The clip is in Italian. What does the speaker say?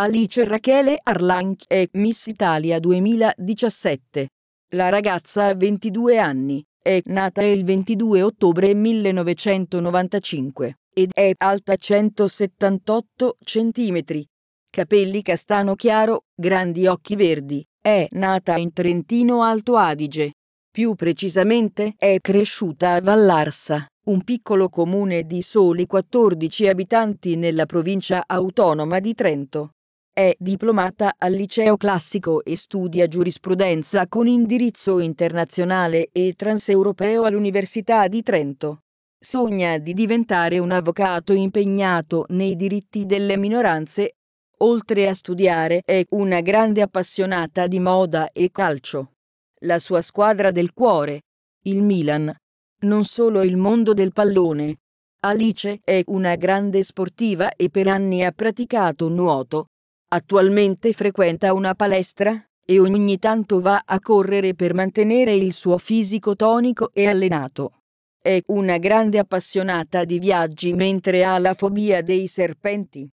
Alice Rachele Arlanc e Miss Italia 2017. La ragazza ha 22 anni, è nata il 22 ottobre 1995 ed è alta 178 cm. Capelli castano chiaro, grandi occhi verdi, è nata in Trentino Alto Adige. Più precisamente è cresciuta a Vallarsa, un piccolo comune di soli 14 abitanti nella provincia autonoma di Trento. È diplomata al liceo classico e studia giurisprudenza con indirizzo internazionale e transeuropeo all'Università di Trento. Sogna di diventare un avvocato impegnato nei diritti delle minoranze. Oltre a studiare è una grande appassionata di moda e calcio. La sua squadra del cuore, il Milan. Non solo il mondo del pallone. Alice è una grande sportiva e per anni ha praticato nuoto, Attualmente frequenta una palestra e ogni tanto va a correre per mantenere il suo fisico tonico e allenato. È una grande appassionata di viaggi mentre ha la fobia dei serpenti.